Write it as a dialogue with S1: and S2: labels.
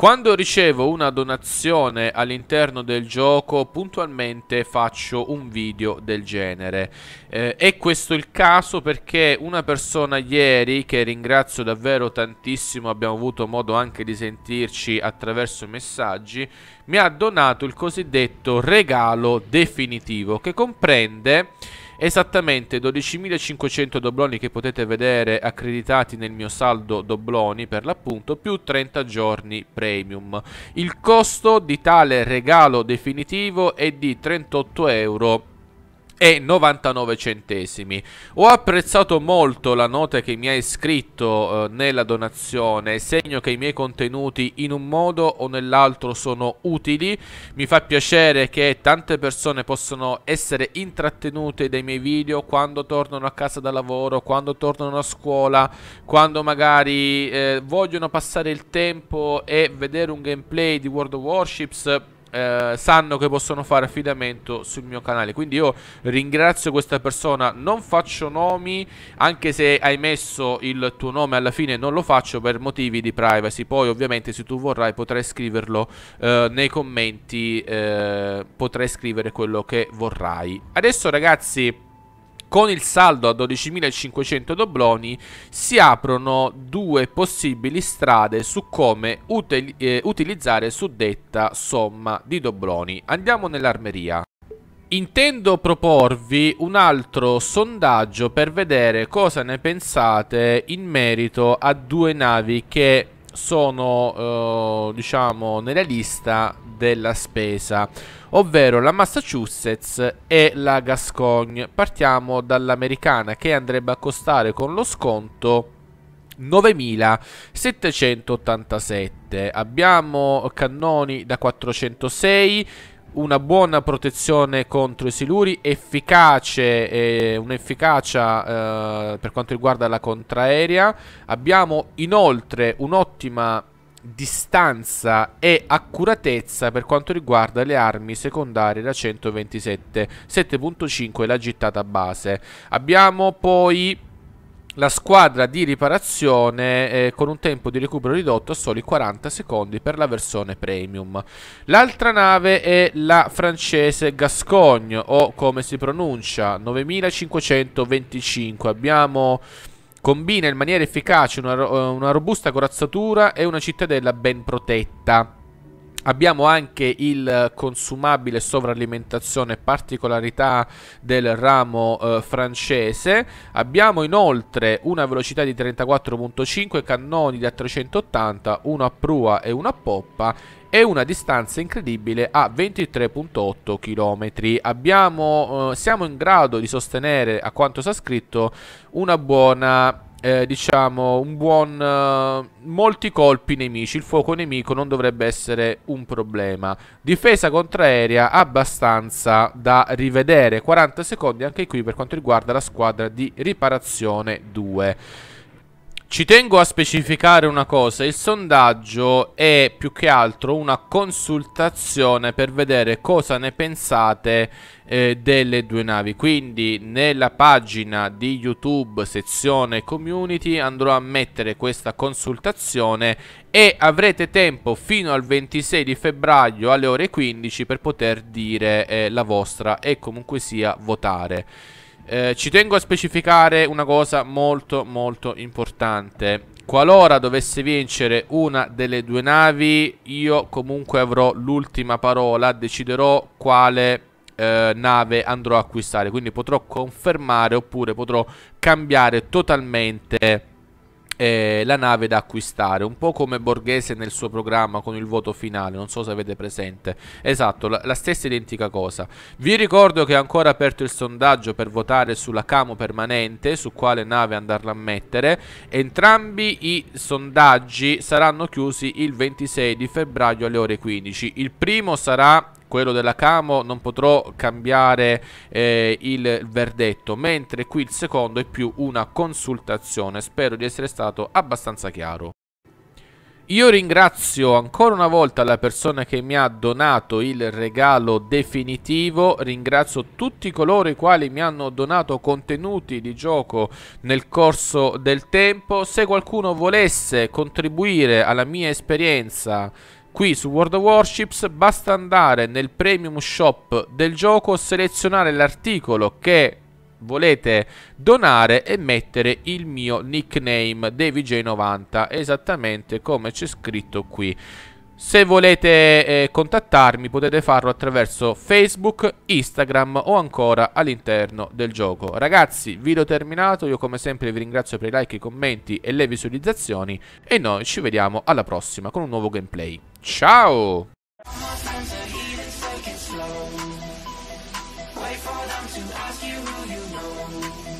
S1: Quando ricevo una donazione all'interno del gioco puntualmente faccio un video del genere eh, E questo è il caso perché una persona ieri che ringrazio davvero tantissimo Abbiamo avuto modo anche di sentirci attraverso messaggi Mi ha donato il cosiddetto regalo definitivo che comprende Esattamente 12.500 dobloni che potete vedere accreditati nel mio saldo dobloni per l'appunto più 30 giorni premium. Il costo di tale regalo definitivo è di 38 euro e 99 centesimi. Ho apprezzato molto la nota che mi hai scritto eh, nella donazione, segno che i miei contenuti in un modo o nell'altro sono utili. Mi fa piacere che tante persone possano essere intrattenute dai miei video quando tornano a casa da lavoro, quando tornano a scuola, quando magari eh, vogliono passare il tempo e vedere un gameplay di World of Warships eh, sanno che possono fare affidamento sul mio canale. Quindi io ringrazio questa persona, non faccio nomi, anche se hai messo il tuo nome alla fine non lo faccio per motivi di privacy. Poi ovviamente se tu vorrai potrai scriverlo eh, nei commenti, eh, potrai scrivere quello che vorrai. Adesso ragazzi... Con il saldo a 12.500 dobloni si aprono due possibili strade su come util eh, utilizzare suddetta somma di dobloni. Andiamo nell'armeria. Intendo proporvi un altro sondaggio per vedere cosa ne pensate in merito a due navi che sono eh, diciamo nella lista della spesa ovvero la Massachusetts e la Gascogne partiamo dall'americana che andrebbe a costare con lo sconto 9787 abbiamo cannoni da 406 una buona protezione contro i siluri, efficace eh, un'efficacia eh, per quanto riguarda la contraerea. Abbiamo inoltre un'ottima distanza e accuratezza per quanto riguarda le armi secondarie da 127 7.5 la gittata base. Abbiamo poi la squadra di riparazione eh, con un tempo di recupero ridotto a soli 40 secondi per la versione premium. L'altra nave è la francese Gascogne o come si pronuncia 9525. Abbiamo combina in maniera efficace una, una robusta corazzatura e una cittadella ben protetta. Abbiamo anche il consumabile sovralimentazione, particolarità del ramo eh, francese. Abbiamo inoltre una velocità di 34.5, cannoni da 380, uno a prua e uno a poppa e una distanza incredibile a 23.8 km. Abbiamo, eh, siamo in grado di sostenere, a quanto sta scritto, una buona eh, diciamo, un buon... Eh, molti colpi nemici, il fuoco nemico non dovrebbe essere un problema. Difesa contraerea abbastanza da rivedere, 40 secondi anche qui per quanto riguarda la squadra di riparazione 2. Ci tengo a specificare una cosa, il sondaggio è più che altro una consultazione per vedere cosa ne pensate eh, delle due navi, quindi nella pagina di YouTube sezione community andrò a mettere questa consultazione e avrete tempo fino al 26 di febbraio alle ore 15 per poter dire eh, la vostra e comunque sia votare. Eh, ci tengo a specificare una cosa molto molto importante. Qualora dovesse vincere una delle due navi, io comunque avrò l'ultima parola, deciderò quale eh, nave andrò a acquistare. Quindi potrò confermare oppure potrò cambiare totalmente eh, la nave da acquistare, un po' come Borghese nel suo programma con il voto finale, non so se avete presente. Esatto, la, la stessa identica cosa. Vi ricordo che è ancora aperto il sondaggio per votare sulla camo permanente, su quale nave andarla a mettere. Entrambi i sondaggi saranno chiusi il 26 di febbraio alle ore 15. Il primo sarà quello della Camo non potrò cambiare eh, il verdetto, mentre qui il secondo è più una consultazione. Spero di essere stato abbastanza chiaro. Io ringrazio ancora una volta la persona che mi ha donato il regalo definitivo, ringrazio tutti coloro i quali mi hanno donato contenuti di gioco nel corso del tempo, se qualcuno volesse contribuire alla mia esperienza Qui su World of Warships basta andare nel premium shop del gioco, selezionare l'articolo che volete donare e mettere il mio nickname DVJ90 esattamente come c'è scritto qui se volete eh, contattarmi potete farlo attraverso Facebook, Instagram o ancora all'interno del gioco. Ragazzi, video terminato, io come sempre vi ringrazio per i like, i commenti e le visualizzazioni e noi ci vediamo alla prossima con un nuovo gameplay. Ciao! Wait for them to ask you who you know